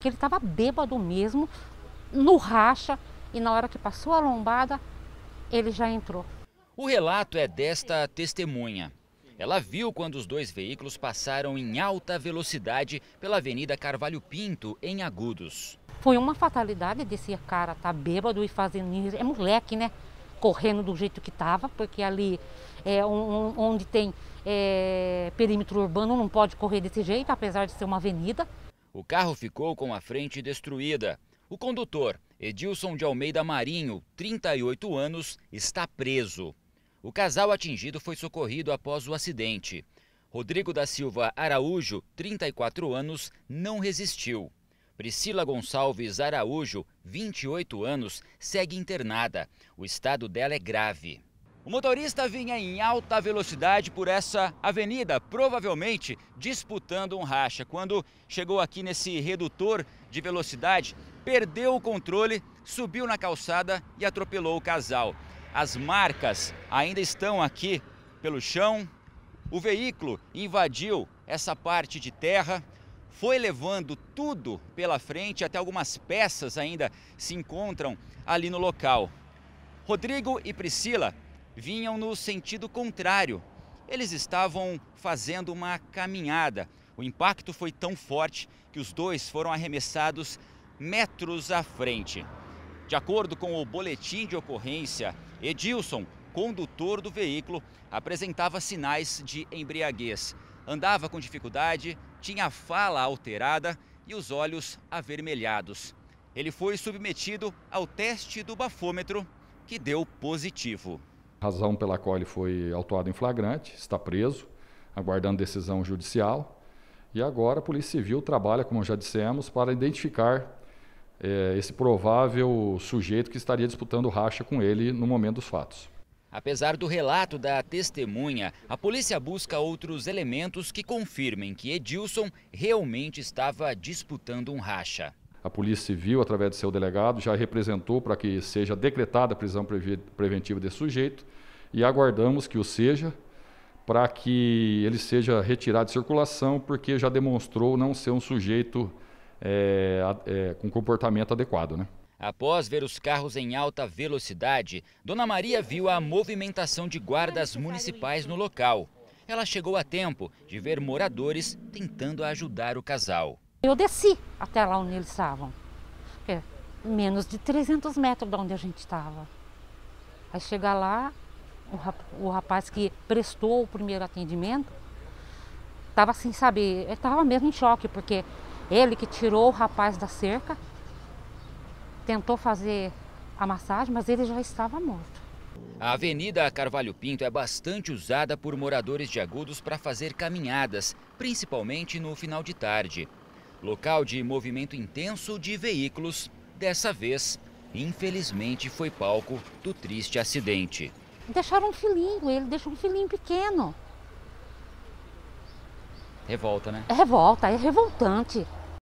que ele estava bêbado mesmo, no racha, e na hora que passou a lombada, ele já entrou. O relato é desta testemunha. Ela viu quando os dois veículos passaram em alta velocidade pela Avenida Carvalho Pinto, em Agudos. Foi uma fatalidade desse cara estar tá bêbado e fazendo É moleque, né? Correndo do jeito que estava, porque ali é um, onde tem é, perímetro urbano não pode correr desse jeito, apesar de ser uma avenida. O carro ficou com a frente destruída. O condutor, Edilson de Almeida Marinho, 38 anos, está preso. O casal atingido foi socorrido após o acidente. Rodrigo da Silva Araújo, 34 anos, não resistiu. Priscila Gonçalves Araújo, 28 anos, segue internada. O estado dela é grave. O motorista vinha em alta velocidade por essa avenida, provavelmente disputando um racha. Quando chegou aqui nesse redutor de velocidade, perdeu o controle, subiu na calçada e atropelou o casal. As marcas ainda estão aqui pelo chão. O veículo invadiu essa parte de terra, foi levando tudo pela frente, até algumas peças ainda se encontram ali no local. Rodrigo e Priscila vinham no sentido contrário. Eles estavam fazendo uma caminhada. O impacto foi tão forte que os dois foram arremessados metros à frente. De acordo com o boletim de ocorrência, Edilson, condutor do veículo, apresentava sinais de embriaguez. Andava com dificuldade, tinha a fala alterada e os olhos avermelhados. Ele foi submetido ao teste do bafômetro, que deu positivo razão pela qual ele foi autuado em flagrante, está preso, aguardando decisão judicial. E agora a Polícia Civil trabalha, como já dissemos, para identificar é, esse provável sujeito que estaria disputando racha com ele no momento dos fatos. Apesar do relato da testemunha, a polícia busca outros elementos que confirmem que Edilson realmente estava disputando um racha. A Polícia Civil, através do seu delegado, já representou para que seja decretada a prisão preventiva desse sujeito e aguardamos que o seja para que ele seja retirado de circulação, porque já demonstrou não ser um sujeito é, é, com comportamento adequado. Né? Após ver os carros em alta velocidade, Dona Maria viu a movimentação de guardas municipais no local. Ela chegou a tempo de ver moradores tentando ajudar o casal. Eu desci até lá onde eles estavam, é, menos de 300 metros de onde a gente estava. Aí chega lá, o rapaz que prestou o primeiro atendimento estava sem saber, estava mesmo em choque, porque ele que tirou o rapaz da cerca tentou fazer a massagem, mas ele já estava morto. A Avenida Carvalho Pinto é bastante usada por moradores de Agudos para fazer caminhadas, principalmente no final de tarde local de movimento intenso de veículos, dessa vez, infelizmente, foi palco do triste acidente. Deixaram um filhinho, ele deixou um filhinho pequeno. Revolta, né? É revolta, é revoltante.